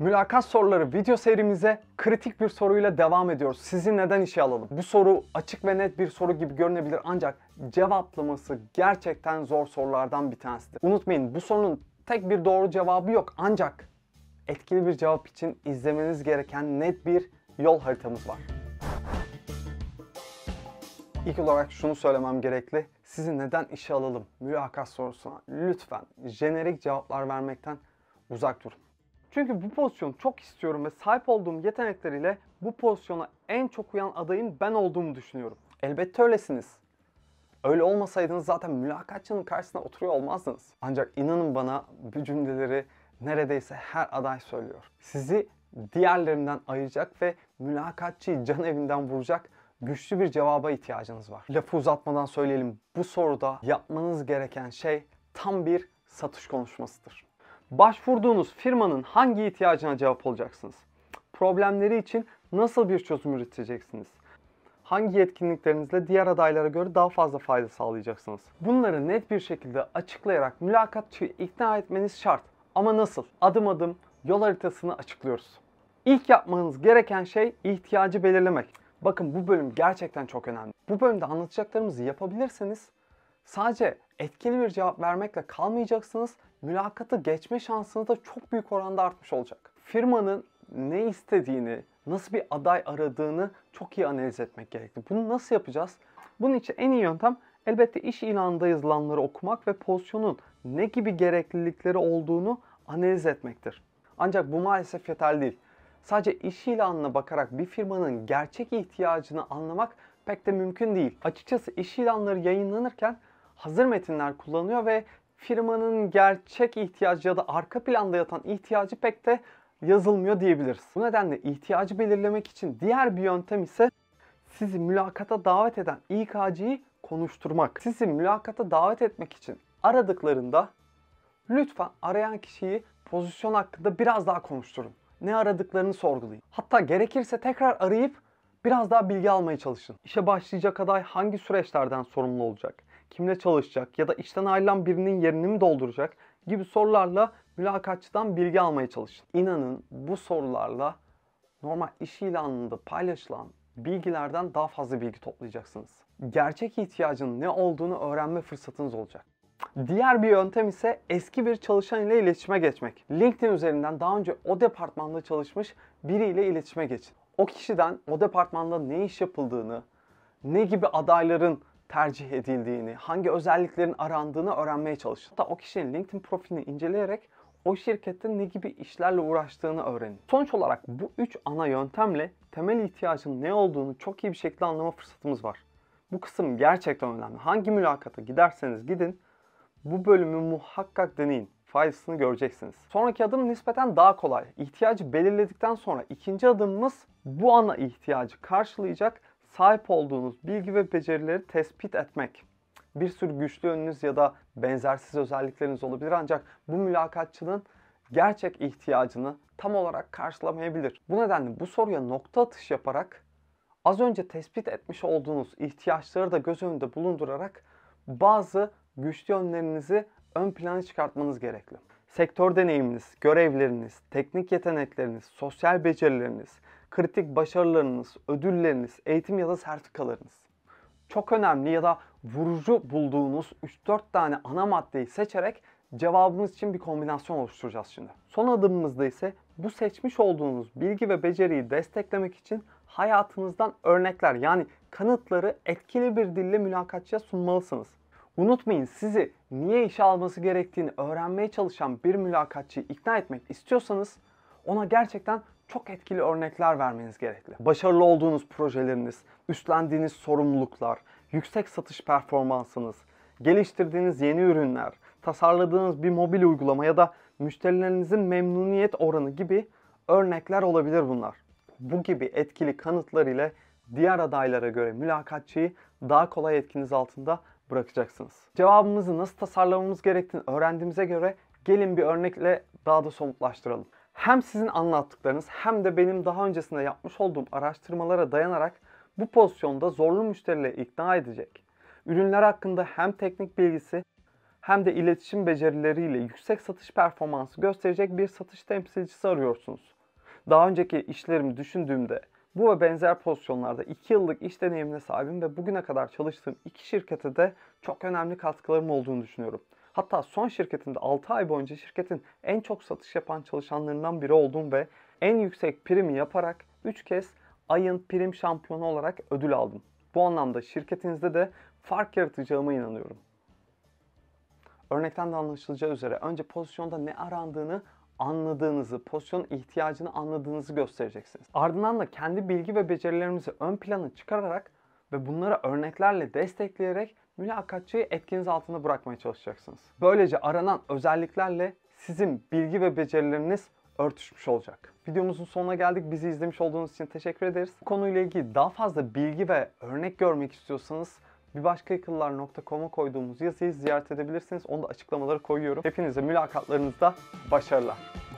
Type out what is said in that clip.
Mülakat soruları video serimize kritik bir soruyla devam ediyoruz. Sizi neden işe alalım? Bu soru açık ve net bir soru gibi görünebilir ancak cevaplaması gerçekten zor sorulardan bir tanesidir. Unutmayın bu sorunun tek bir doğru cevabı yok ancak etkili bir cevap için izlemeniz gereken net bir yol haritamız var. İlk olarak şunu söylemem gerekli. Sizi neden işe alalım mülakat sorusuna lütfen jenerik cevaplar vermekten uzak durun. Çünkü bu pozisyonu çok istiyorum ve sahip olduğum yetenekleriyle bu pozisyona en çok uyan adayın ben olduğumu düşünüyorum. Elbette öylesiniz. Öyle olmasaydınız zaten mülakatçının karşısına oturuyor olmazdınız. Ancak inanın bana bu cümleleri neredeyse her aday söylüyor. Sizi diğerlerinden ayıracak ve mülakatçıyı can evinden vuracak güçlü bir cevaba ihtiyacınız var. Lafı uzatmadan söyleyelim. Bu soruda yapmanız gereken şey tam bir satış konuşmasıdır başvurduğunuz firmanın hangi ihtiyacına cevap olacaksınız? Problemleri için nasıl bir çözüm üreteceksiniz? Hangi yetkinliklerinizle diğer adaylara göre daha fazla fayda sağlayacaksınız? Bunları net bir şekilde açıklayarak mülakatçıyı ikna etmeniz şart. Ama nasıl? Adım adım yol haritasını açıklıyoruz. İlk yapmanız gereken şey ihtiyacı belirlemek. Bakın bu bölüm gerçekten çok önemli. Bu bölümde anlatacaklarımızı yapabilirseniz sadece etkili bir cevap vermekle kalmayacaksınız Mülakatı geçme şansınız da çok büyük oranda artmış olacak. Firmanın ne istediğini, nasıl bir aday aradığını çok iyi analiz etmek gerekli. Bunu nasıl yapacağız? Bunun için en iyi yöntem elbette iş ilanında yazılanları okumak ve pozisyonun ne gibi gereklilikleri olduğunu analiz etmektir. Ancak bu maalesef yeterli değil. Sadece iş ilanına bakarak bir firmanın gerçek ihtiyacını anlamak pek de mümkün değil. Açıkçası iş ilanları yayınlanırken hazır metinler kullanıyor ve firmanın gerçek ihtiyacı ya da arka planda yatan ihtiyacı pek de yazılmıyor diyebiliriz. Bu nedenle ihtiyacı belirlemek için diğer bir yöntem ise sizi mülakata davet eden İK'ciyi konuşturmak. Sizi mülakata davet etmek için aradıklarında lütfen arayan kişiyi pozisyon hakkında biraz daha konuşturun. Ne aradıklarını sorgulayın. Hatta gerekirse tekrar arayıp biraz daha bilgi almaya çalışın. İşe başlayacak aday hangi süreçlerden sorumlu olacak? kimle çalışacak ya da işten ayrılan birinin yerini mi dolduracak gibi sorularla mülakatçıdan bilgi almaya çalışın. İnanın bu sorularla normal iş ilanında paylaşılan bilgilerden daha fazla bilgi toplayacaksınız. Gerçek ihtiyacın ne olduğunu öğrenme fırsatınız olacak. Diğer bir yöntem ise eski bir çalışan ile iletişime geçmek. LinkedIn üzerinden daha önce o departmanda çalışmış biriyle iletişime geçin. O kişiden o departmanda ne iş yapıldığını, ne gibi adayların tercih edildiğini, hangi özelliklerin arandığını öğrenmeye çalışın. Hatta o kişinin LinkedIn profilini inceleyerek o şirkette ne gibi işlerle uğraştığını öğrenin. Sonuç olarak bu üç ana yöntemle temel ihtiyacın ne olduğunu çok iyi bir şekilde anlama fırsatımız var. Bu kısım gerçekten önemli. Hangi mülakata giderseniz gidin bu bölümü muhakkak deneyin. Faydasını göreceksiniz. Sonraki adım nispeten daha kolay. İhtiyacı belirledikten sonra ikinci adımımız bu ana ihtiyacı karşılayacak sahip olduğunuz bilgi ve becerileri tespit etmek. Bir sürü güçlü yönünüz ya da benzersiz özellikleriniz olabilir ancak bu mülakatçının gerçek ihtiyacını tam olarak karşılamayabilir. Bu nedenle bu soruya nokta atış yaparak az önce tespit etmiş olduğunuz ihtiyaçları da göz önünde bulundurarak bazı güçlü yönlerinizi ön plana çıkartmanız gerekli. Sektör deneyiminiz, görevleriniz, teknik yetenekleriniz, sosyal becerileriniz, kritik başarılarınız, ödülleriniz, eğitim ya da sertifikalarınız. Çok önemli ya da vurucu bulduğunuz 3-4 tane ana maddeyi seçerek cevabımız için bir kombinasyon oluşturacağız şimdi. Son adımımızda ise bu seçmiş olduğunuz bilgi ve beceriyi desteklemek için hayatınızdan örnekler yani kanıtları etkili bir dille mülakatçıya sunmalısınız. Unutmayın sizi niye işe alması gerektiğini öğrenmeye çalışan bir mülakatçıyı ikna etmek istiyorsanız ona gerçekten çok etkili örnekler vermeniz gerekli. Başarılı olduğunuz projeleriniz, üstlendiğiniz sorumluluklar, yüksek satış performansınız, geliştirdiğiniz yeni ürünler, tasarladığınız bir mobil uygulama ya da müşterilerinizin memnuniyet oranı gibi örnekler olabilir bunlar. Bu gibi etkili kanıtlar ile diğer adaylara göre mülakatçıyı daha kolay etkiniz altında bırakacaksınız. Cevabımızı nasıl tasarlamamız gerektiğini öğrendiğimize göre gelin bir örnekle daha da somutlaştıralım. Hem sizin anlattıklarınız hem de benim daha öncesinde yapmış olduğum araştırmalara dayanarak bu pozisyonda zorlu müşterileri ikna edecek. Ürünler hakkında hem teknik bilgisi hem de iletişim becerileriyle yüksek satış performansı gösterecek bir satış temsilcisi arıyorsunuz. Daha önceki işlerimi düşündüğümde bu ve benzer pozisyonlarda 2 yıllık iş deneyimine sahibim ve bugüne kadar çalıştığım iki şirkete de çok önemli katkılarım olduğunu düşünüyorum. Hatta son şirketimde 6 ay boyunca şirketin en çok satış yapan çalışanlarından biri oldum ve en yüksek primi yaparak 3 kez ayın prim şampiyonu olarak ödül aldım. Bu anlamda şirketinizde de fark yaratacağıma inanıyorum. Örnekten de anlaşılacağı üzere önce pozisyonda ne arandığını anladığınızı, pozisyon ihtiyacını anladığınızı göstereceksiniz. Ardından da kendi bilgi ve becerilerimizi ön plana çıkararak ve bunları örneklerle destekleyerek mülakatçıyı etkiniz altında bırakmaya çalışacaksınız. Böylece aranan özelliklerle sizin bilgi ve becerileriniz örtüşmüş olacak. Videomuzun sonuna geldik. Bizi izlemiş olduğunuz için teşekkür ederiz. Bu konuyla ilgili daha fazla bilgi ve örnek görmek istiyorsanız birbaşkayakıllar.com'a koyduğumuz yazıyı ziyaret edebilirsiniz. Onu da açıklamalara koyuyorum. Hepinize mülakatlarınızda başarılar.